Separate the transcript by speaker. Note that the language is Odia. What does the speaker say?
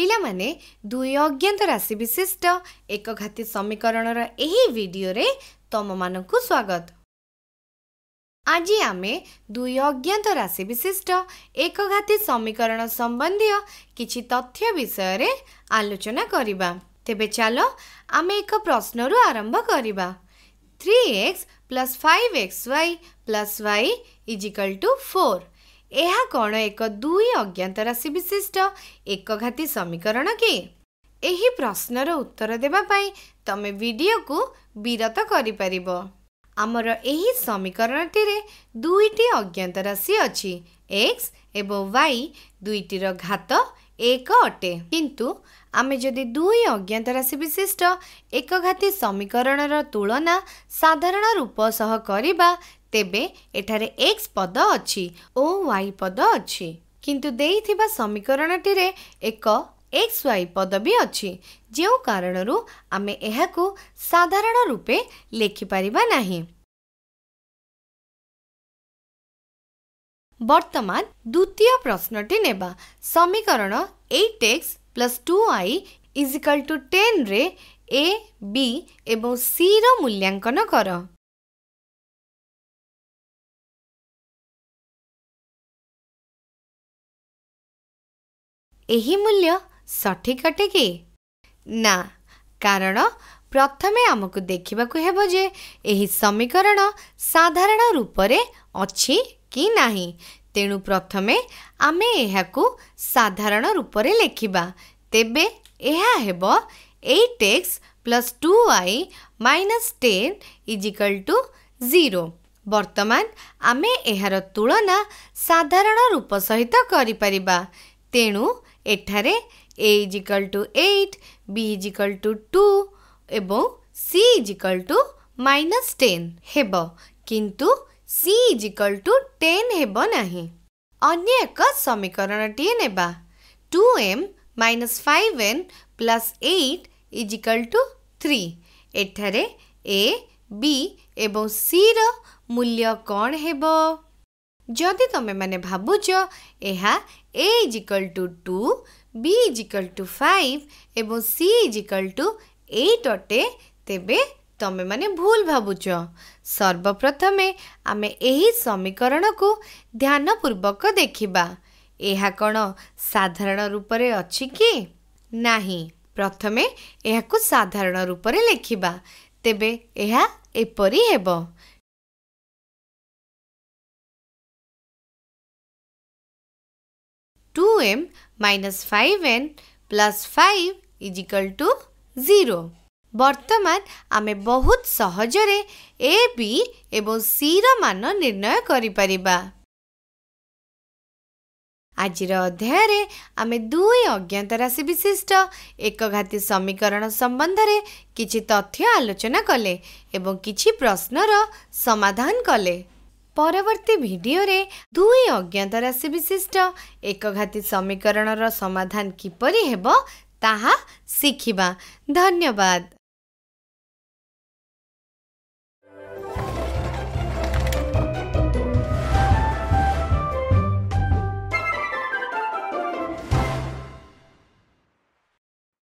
Speaker 1: ପିଲାମାନେ ଦୁଇ ଅଜ୍ଞାତ ରାଶି ବିଶିଷ୍ଟ ଏକଘାତୀ ସମୀକରଣର ଏହି ଭିଡ଼ିଓରେ ତମମାନଙ୍କୁ ସ୍ୱାଗତ ଆଜି ଆମେ ଦୁଇ ଅଜ୍ଞାତ ରାଶି ବିଶିଷ୍ଟ ଏକଘାତୀ ସମୀକରଣ ସମ୍ବନ୍ଧୀୟ କିଛି ତଥ୍ୟ ବିଷୟରେ ଆଲୋଚନା କରିବା ତେବେ ଚାଲ ଆମେ ଏକ ପ୍ରଶ୍ନରୁ ଆରମ୍ଭ କରିବା three x plus five x y plus y equal to four ଏହା କ'ଣ ଏକ ଦୁଇ ଅଜ୍ଞାତ ରାଶି ବିଶିଷ୍ଟ ଏକଘାତୀ ସମୀକରଣ କି ଏହି ପ୍ରଶ୍ନର ଉତ୍ତର ଦେବା ପାଇଁ ତମେ ଭିଡ଼ିଓକୁ ବିରତ କରିପାରିବ ଆମର ଏହି ସମୀକରଣଟିରେ ଦୁଇଟି ଅଜ୍ଞାତ ରାଶି ଅଛି ଏକ୍ସ ଏବଂ ୱାଇ ଦୁଇଟିର ଘାତ ଏକ ଅଟେ କିନ୍ତୁ ଆମେ ଯଦି ଦୁଇ ଅଜ୍ଞାତ ରାଶି ବିଶିଷ୍ଟ ଏକଘାତୀ ସମୀକରଣର ତୁଳନା ସାଧାରଣ ରୂପ ସହ କରିବା ତେବେ ଏଠାରେ ଏକ୍ସ ପଦ ଅଛି ଓ ୱାଇ ପଦ ଅଛି କିନ୍ତୁ ଦେଇଥିବା ସମୀକରଣଟିରେ ଏକ ଏକ୍ସ ୱାଇ ପଦ ବି ଅଛି ଯେଉଁ କାରଣରୁ ଆମେ ଏହାକୁ ସାଧାରଣ ରୂପେ ଲେଖିପାରିବା ନାହିଁ ବର୍ତ୍ତମାନ ଦ୍ୱିତୀୟ ପ୍ରଶ୍ନଟି ନେବା ସମୀକରଣ eight x plus two y equal to ଟେନ୍ରେ ଏ ବି ଏବଂ ସିର ମୂଲ୍ୟାଙ୍କନ କର ଏହି ମୂଲ୍ୟ ସଠିକ୍ ଅଟେ କି ନା କାରଣ ପ୍ରଥମେ ଆମକୁ ଦେଖିବାକୁ ହେବ ଯେ ଏହି ସମୀକରଣ ସାଧାରଣ ରୂପରେ ଅଛି କି ନାହିଁ ତେଣୁ ପ୍ରଥମେ ଆମେ ଏହାକୁ ସାଧାରଣ ରୂପରେ ଲେଖିବା ତେବେ ଏହା ହେବ eight x plus two y minus ten equal to zero ବର୍ତ୍ତମାନ ଆମେ ଏହାର ତୁଳନା ସାଧାରଣ ରୂପ ସହିତ କରିପାରିବା ତେଣୁ ଏଠାରେ a equal to eight b equal to two ଏବଂ c equal to minus ten ହେବ କିନ୍ତୁ ସି ଇଜିକାଲ୍ ଟୁ ଟେନ୍ ହେବ ନାହିଁ ଅନ୍ୟ ଏକ ସମୀକରଣଟିଏ ନେବା two m minus five n plus eight equal to three ଏଠାରେ ଏ ବି ଏବଂ ସିର ମୂଲ୍ୟ କ'ଣ ହେବ ଯଦି ତୁମେମାନେ ଭାବୁଛ ଏହା a is equal to two b is equal to five ଏବଂ c is equal to eight ଅଟେ ତେବେ ତୁମେମାନେ ଭୁଲ ଭାବୁଛ ସର୍ବପ୍ରଥମେ ଆମେ ଏହି ସମୀକରଣକୁ ଧ୍ୟାନପୂର୍ବକ ଦେଖିବା ଏହା କ'ଣ ସାଧାରଣ ରୂପରେ ଅଛି କି ନାହିଁ ପ୍ରଥମେ ଏହାକୁ ସାଧାରଣ ରୂପରେ ଲେଖିବା ତେବେ ଏହା ଏପରି ହେବ 2m minus 5n plus 5 is equal to 0. बर्तमान आम बहुत सहजरे ए बी एवं सी रान निर्णय करें दुई अज्ञात राशि विशिष्ट एक घाती समीकरण संबंध में कि तथ्य आलोचना कले कि प्रश्नर समाधान कले ପରବର୍ତ୍ତୀ ଭିଡ଼ିଓରେ ଦୁଇ ଅଜ୍ଞାତ ରାଶି ବିଶିଷ୍ଟ ଏକଘାତୀ ସମୀକରଣର ସମାଧାନ କିପରି ହେବ ତାହା ଶିଖିବା ଧନ୍ୟବାଦ